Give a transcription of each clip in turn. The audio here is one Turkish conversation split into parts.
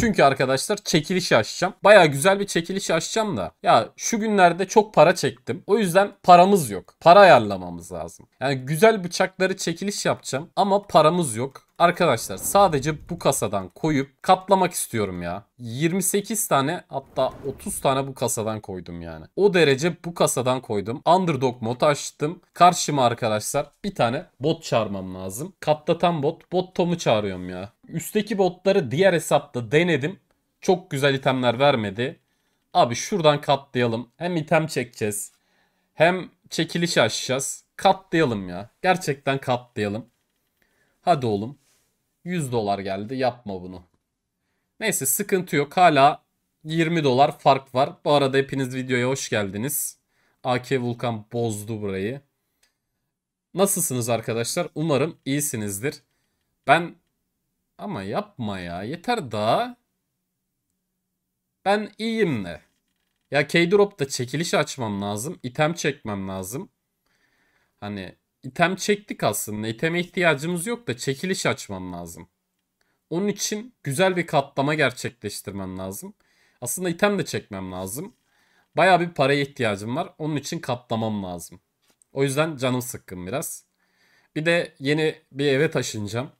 Çünkü arkadaşlar çekiliş açacağım. Baya güzel bir çekiliş açacağım da ya şu günlerde çok para çektim. O yüzden paramız yok. Para ayarlamamız lazım. Yani güzel bıçakları çekiliş yapacağım ama paramız yok. Arkadaşlar sadece bu kasadan koyup katlamak istiyorum ya. 28 tane hatta 30 tane bu kasadan koydum yani. O derece bu kasadan koydum. Underdog mod açtım. Karşıma arkadaşlar bir tane bot çağırmam lazım. Katlatan bot. Bot Tom'u çağırıyorum ya. Üstteki botları diğer hesapta denedim. Çok güzel itemler vermedi. Abi şuradan katlayalım. Hem item çekeceğiz. Hem çekilişi açacağız. Katlayalım ya. Gerçekten katlayalım. Hadi oğlum. 100 dolar geldi. Yapma bunu. Neyse sıkıntı yok. Hala 20 dolar fark var. Bu arada hepiniz videoya hoş geldiniz. AK Vulkan bozdu burayı. Nasılsınız arkadaşlar? Umarım iyisinizdir. Ben ama yapma ya. Yeter daha. Ben iyiyim de. Ya K-Drop'ta çekiliş açmam lazım. item çekmem lazım. Hani item çektik aslında. İteme ihtiyacımız yok da çekiliş açmam lazım. Onun için güzel bir katlama gerçekleştirmem lazım. Aslında item de çekmem lazım. Baya bir paraya ihtiyacım var. Onun için katlamam lazım. O yüzden canım sıkkın biraz. Bir de yeni bir eve taşınacağım.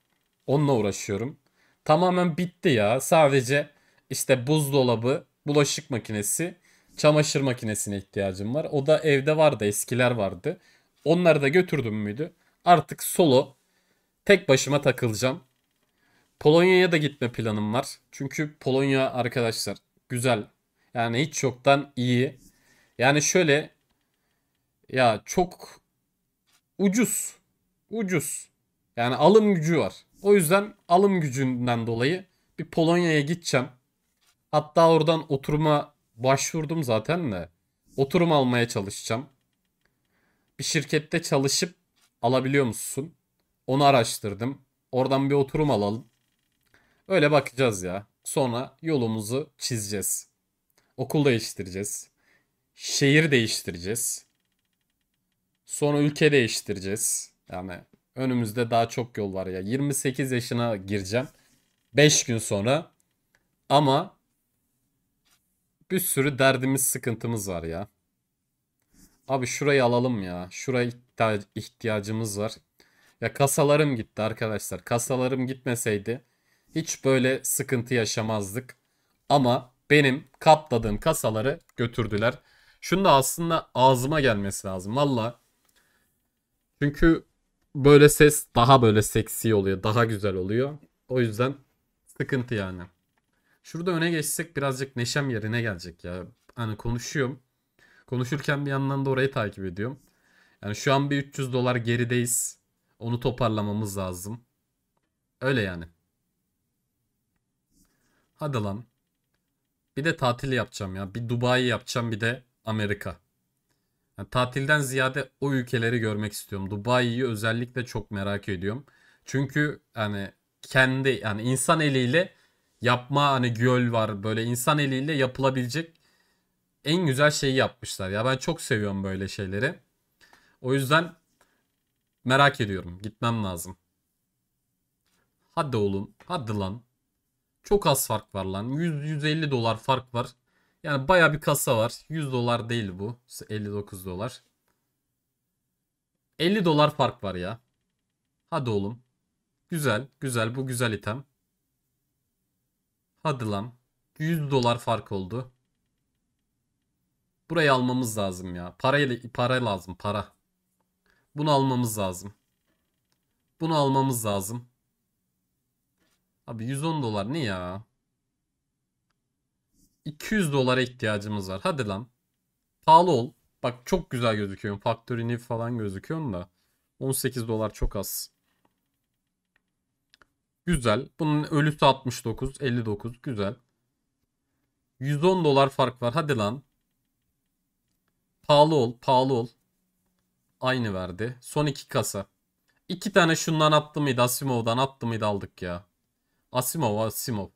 Onunla uğraşıyorum. Tamamen bitti ya. Sadece işte buzdolabı, bulaşık makinesi, çamaşır makinesine ihtiyacım var. O da evde vardı, eskiler vardı. Onları da götürdüm müydü? Artık solo tek başıma takılacağım. Polonya'ya da gitme planım var. Çünkü Polonya arkadaşlar güzel. Yani hiç çoktan iyi. Yani şöyle ya çok ucuz. Ucuz. Yani alım gücü var. O yüzden alım gücünden dolayı bir Polonya'ya gideceğim. Hatta oradan oturuma başvurdum zaten de. Oturum almaya çalışacağım bir şirkette çalışıp alabiliyor musun? Onu araştırdım. Oradan bir oturum alalım. Öyle bakacağız ya. Sonra yolumuzu çizeceğiz. Okul değiştireceğiz. Şehir değiştireceğiz. Sonra ülke değiştireceğiz. Yani önümüzde daha çok yol var ya. 28 yaşına gireceğim. 5 gün sonra. Ama bir sürü derdimiz, sıkıntımız var ya. Abi şurayı alalım ya. Şuraya ihtiyacımız var. Ya kasalarım gitti arkadaşlar. Kasalarım gitmeseydi hiç böyle sıkıntı yaşamazdık. Ama benim kapladığım kasaları götürdüler. Şunu da aslında ağzıma gelmesi lazım. Valla. Çünkü böyle ses daha böyle seksi oluyor. Daha güzel oluyor. O yüzden sıkıntı yani. Şurada öne geçsek birazcık neşem yerine gelecek ya. Hani konuşuyorum. Konuşurken bir yandan da orayı takip ediyorum. Yani şu an bir 300 dolar gerideyiz. Onu toparlamamız lazım. Öyle yani. Hadi lan. Bir de tatil yapacağım ya. Bir Dubai yapacağım bir de Amerika. Yani tatilden ziyade o ülkeleri görmek istiyorum. Dubai'yi özellikle çok merak ediyorum. Çünkü hani kendi yani insan eliyle yapma hani göl var böyle insan eliyle yapılabilecek en güzel şeyi yapmışlar. Ya ben çok seviyorum böyle şeyleri. O yüzden merak ediyorum. Gitmem lazım. Hadi oğlum. Hadi lan. Çok az fark var lan. 100-150 dolar fark var. Yani baya bir kasa var. 100 dolar değil bu. 59 dolar. 50 dolar fark var ya. Hadi oğlum. Güzel. Güzel. Bu güzel item. Hadi lan. 100 dolar fark oldu. Burayı almamız lazım ya. Parayla para lazım, para. Bunu almamız lazım. Bunu almamız lazım. Abi 110 dolar ne ya? 200 dolara ihtiyacımız var. Hadi lan. Pahalı ol. Bak çok güzel gözüküyorsun. Faktörünü falan gözüküyorsun da. 18 dolar çok az. Güzel. Bunun ölüsü 69, 59. Güzel. 110 dolar fark var. Hadi lan. Pahalı ol, pahalı ol. Aynı verdi. Son iki kasa. İki tane şundan attı mıydı? Asimov'dan attı mıydı aldık ya. Asimov, Asimov.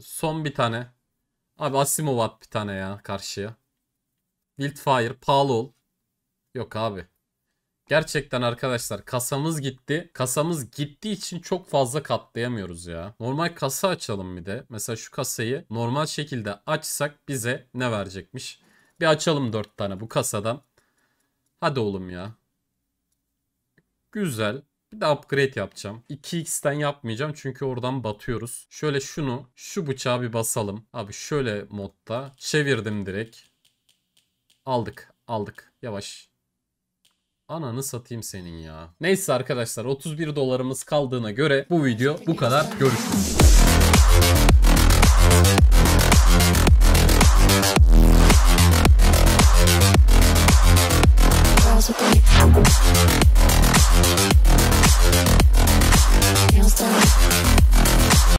Son bir tane. Abi Asimov at bir tane ya karşıya. Wildfire, pahalı ol. Yok abi. Gerçekten arkadaşlar kasamız gitti. Kasamız gittiği için çok fazla katlayamıyoruz ya. Normal kasa açalım bir de. Mesela şu kasayı normal şekilde açsak bize ne verecekmiş? Bir açalım dört tane bu kasadan. Hadi oğlum ya. Güzel. Bir de upgrade yapacağım. 2x'ten yapmayacağım çünkü oradan batıyoruz. Şöyle şunu, şu bıçağı bir basalım. Abi şöyle modda. Çevirdim direkt. Aldık, aldık. Yavaş. Ananı satayım senin ya. Neyse arkadaşlar 31 dolarımız kaldığına göre bu video bu kadar. Görüşürüz.